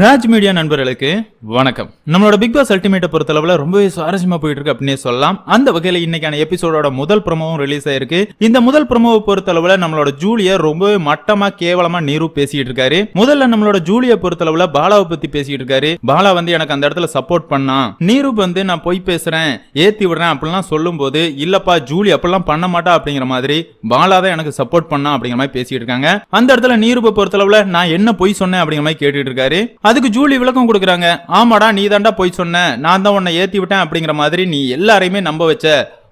Raj media நண்பர்களுக்கு வணக்கம் நம்மளோட பிக் பாஸ் அல்டிமேட்டை பொறுத்தளவில் ரொம்பவே சுவாரஸ்யமாக போயிட்டு இருக்கு அப்படின்னு சொல்லலாம் அந்த வகையில் இன்னைக்கான எபிசோடோட முதல் ப்ரமோவும் ரிலீஸ் ஆயிருக்கு இந்த முதல் ப்ரமோவை பொறுத்தளவில் நம்மளோட ஜூலியை ரொம்பவே மட்டமாக கேவலமாக நீரு பேசிட்டு இருக்காரு முதல்ல நம்மளோட ஜூலியை பொறுத்தளவில் பாலாவை பத்தி பேசிட்டு இருக்காரு பாலா வந்து எனக்கு அந்த இடத்துல சப்போர்ட் பண்ணான் நீரு வந்து நான் பொய் பேசுறேன் ஏத்தி விடுறேன் அப்படிலாம் சொல்லும்போது இல்லப்பா ஜூலி அப்படிலாம் பண்ண மாட்டா அப்படிங்கிற மாதிரி பாலாதான் எனக்கு சப்போர்ட் பண்ணா அப்படிங்கிற மாதிரி பேசிட்டு இருக்காங்க அந்த இடத்துல நீருப்பை பொறுத்தளவில் நான் என்ன பொய் சொன்னேன் அப்படிங்கிற மாதிரி கேட்டுட்டு இருக்காரு அதுக்கு ஜூலி விளக்கம் கொடுக்குறாங்க ஆமாடா நீ தாண்டா போய் சொன்ன நான் தான் உன்னை ஏற்றி விட்டேன் அப்படிங்கிற மாதிரி நீ எல்லாரையுமே நம்ப வச்ச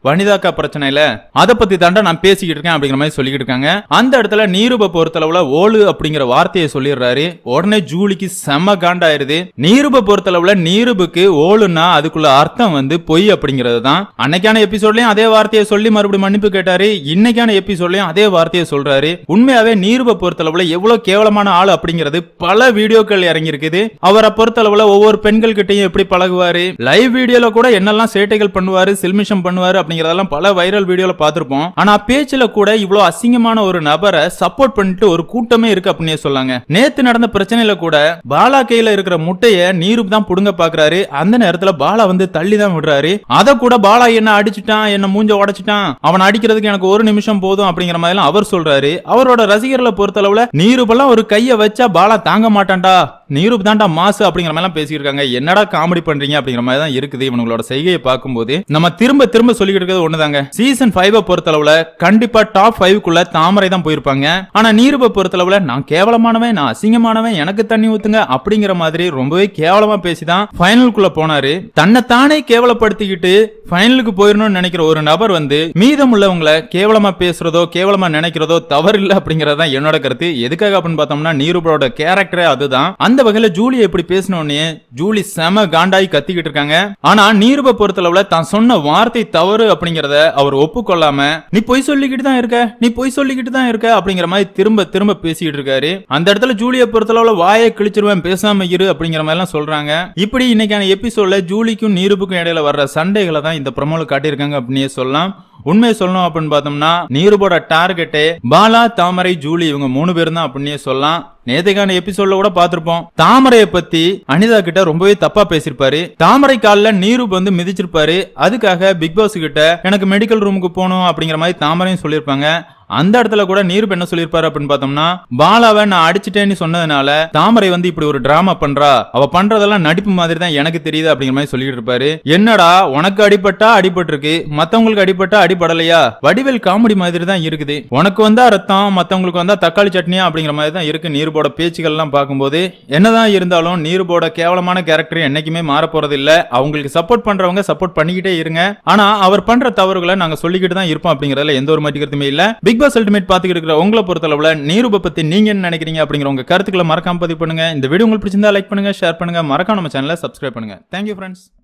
வனிதாக்கா பிரச்சனையில அதை பத்தி தாண்டா நான் பேசிக்கிட்டு இருக்கேன் அப்படிங்கிற மாதிரி சொல்லிக்கிட்டு இருக்காங்க அந்த இடத்துல நீருப பொறுத்தளவுல ஓலு அப்படிங்கிற வார்த்தையை சொல்லிடுறாரு உடனே ஜூலிக்கு செம காண்டாயிருது நீருப பொறுத்தளவுல நீருபுக்கு ஓலுன்னா அதுக்குள்ள அர்த்தம் வந்து பொய் அப்படிங்கிறது தான் அன்னைக்கான எபிசோட்லயும் அதே வார்த்தையை சொல்லி மறுபடியும் மன்னிப்பு கேட்டாரு இன்னைக்கான எபிசோட்லயும் அதே வார்த்தையை சொல்றாரு உண்மையாவே நீருப பொறுத்தளவுல எவ்வளவு கேவலமான ஆள் அப்படிங்கிறது பல வீடியோக்கள் இறங்கியிருக்குது அவரை பொறுத்தளவுல ஒவ்வொரு பெண்கள் கிட்டையும் எப்படி பழகுவாரு லைவ் வீடியோல கூட என்னெல்லாம் சேட்டைகள் பண்ணுவாரு சில்மிஷம் பண்ணுவாரு அப்படின்னு அப்படிங்கறதெல்லாம் பல வைரல் வீடியோல பாத்திருப்போம் ஆனா பேச்சுல கூட இவ்வளவு அசிங்கமான ஒரு நபரை சப்போர்ட் பண்ணிட்டு ஒரு கூட்டமே இருக்கு அப்படின்னு சொல்லாங்க நேத்து நடந்த பிரச்சனையில கூட பாலா கையில இருக்கிற முட்டைய நீருப்பு தான் புடுங்க பாக்குறாரு அந்த நேரத்துல பாலா வந்து தள்ளி தான் விடுறாரு அத கூட பாலா என்ன அடிச்சுட்டான் என்ன மூஞ்ச உடைச்சிட்டான் அவன் அடிக்கிறதுக்கு எனக்கு ஒரு நிமிஷம் போதும் அப்படிங்கிற மாதிரி அவர் சொல்றாரு அவரோட ரசிகர்களை பொறுத்தளவுல நீருப்பெல்லாம் ஒரு கையை வச்சா பாலா தாங்க மாட்டான்டா நீரூப் தாண்டா மாசு அப்படிங்கிற மாதிரிலாம் பேசியிருக்காங்க என்னடா காமெடி பண்றீங்க அப்படிங்கிற மாதிரி தான் இருக்குது இவங்களோட செய்கையை பார்க்கும்போது நம்ம திரும்ப திரும்ப சொல்லிக்கிட்டு இருக்கிறது ஒண்ணுதாங்க சீசன் ஃபைவ் பொறுத்தளவுல கண்டிப்பா டாப் ஃபைவ்க்குள்ள தாமரை தான் போயிருப்பாங்க ஆனா பொறுத்த பொறுத்தளவுல நான் கேவலமானவன் நான் அசிங்கமானவன் எனக்கு தண்ணி ஊத்துங்க அப்படிங்கிற மாதிரி ரொம்பவே கேவலமா பேசிதான் ஃபைனலுக்குள்ள போனாரு தன்னை தானே கேவலப்படுத்திக்கிட்டு ஃபைனலுக்கு போயிடணும்னு நினைக்கிற ஒரு நபர் வந்து மீதம் உள்ளவங்களை கேவலமா பேசுறதோ கேவலமா நினைக்கிறதோ தவறு இல்லை அப்படிங்கறதான் என்னோட கருத்து எதுக்காக அப்படின்னு பார்த்தோம்னா நீரூபரோட கேரக்டரே அதுதான் அந்த வகையில ஜூலி எப்படி பேசினோடனே ஜூலி செம காண்டாயி கத்திக்கிட்டு இருக்காங்க ஆனா நீருப பொறுத்தளவுல தான் சொன்ன வார்த்தை தவறு அப்படிங்கறத அவர் ஒப்புக்கொள்ளாம நீ பொய் சொல்லிக்கிட்டு தான் இருக்க நீ பொய் சொல்லிக்கிட்டு தான் இருக்க அப்படிங்கிற மாதிரி திரும்ப திரும்ப பேசிக்கிட்டு இருக்காரு அந்த இடத்துல ஜூலியை பொறுத்தளவுல வாயை கிழிச்சிருவேன் பேசாம இரு அப்படிங்கிற மாதிரி எல்லாம் சொல்றாங்க இப்படி இன்னைக்கான எபிசோட்ல ஜூலிக்கும் நீருப்புக்கும் இடையில வர்ற சண்டைகளை தான் இந்த பிரமோல காட்டியிருக்காங்க அப்படின்னே சொல்லலாம் உண்மையை சொல்லணும் அப்படின்னு பார்த்தோம்னா நீருபோட டார்கெட்டே பாலா தாமரை ஜூலி இவங்க மூணு பேர் தான் அப்படின்னே சொல்லலாம் நேதைக்கான எபிசோட்ல கூட பாத்திருப்போம் தாமரையை பத்தி அனிதா கிட்ட ரொம்பவே தப்பா பேசிருப்பாரு தாமரை காலில் நீரு வந்து மிதிச்சிருப்பாரு அதுக்காக பிக் பாஸ் கிட்ட எனக்கு மெடிக்கல் ரூமுக்கு போகணும் அப்படிங்கிற மாதிரி தாமரையும் சொல்லியிருப்பாங்க அந்த இடத்துல கூட நீருப் என்ன சொல்லியிருப்பாரு அப்படின்னு பார்த்தோம்னா பாலாவை நான் அடிச்சிட்டேன்னு சொன்னதுனால தாமரை வந்து இப்படி ஒரு டிராமா பண்றா அவ பண்றதெல்லாம் நடிப்பு மாதிரி தான் எனக்கு தெரியுது அப்படிங்கிற மாதிரி சொல்லிட்டு இருப்பாரு என்னடா உனக்கு அடிபட்டா அடிபட்டு இருக்கு மத்தவங்களுக்கு அடிபட்டா அடிபடலையா வடிவேல் காமெடி மாதிரி தான் இருக்குது உனக்கு வந்தா ரத்தம் மத்தவங்களுக்கு வந்தா தக்காளி சட்னியா அப்படிங்கிற மாதிரி தான் இருக்கு நீர்போட எல்லாம் பார்க்கும்போது என்னதான் இருந்தாலும் போட கேவலமான கேரக்டர் என்னைக்குமே மாற போறது இல்ல அவங்களுக்கு சப்போர்ட் பண்றவங்க சப்போர்ட் பண்ணிக்கிட்டே இருங்க ஆனா அவர் பண்ற தவறுகளை நாங்க சொல்லிக்கிட்டு தான் இருப்போம் அப்படிங்கறதுல எந்த ஒரு மாட்டிக்கிறதுமே இல்ல பிக் பாஸ் அல்டிமேட் பார்த்துக்கிட்டு இருக்கிற உங்களை பொறுத்தளவில் நீரூபை பற்றி நீங்கள் என்ன நினைக்கிறீங்க அப்படிங்கிற உங்கள் கருத்துக்களை மறக்காம பதிவு பண்ணுங்கள் இந்த வீடியோ உங்களுக்கு பிடிச்சிருந்தா லைக் பண்ணுங்கள் ஷேர் பண்ணுங்கள் மறக்காம நம்ம சேனலை சப்ஸ்கிரைப் பண்ணுங்கள் தேங்க்யூ ஃப்ரெண்ட்ஸ்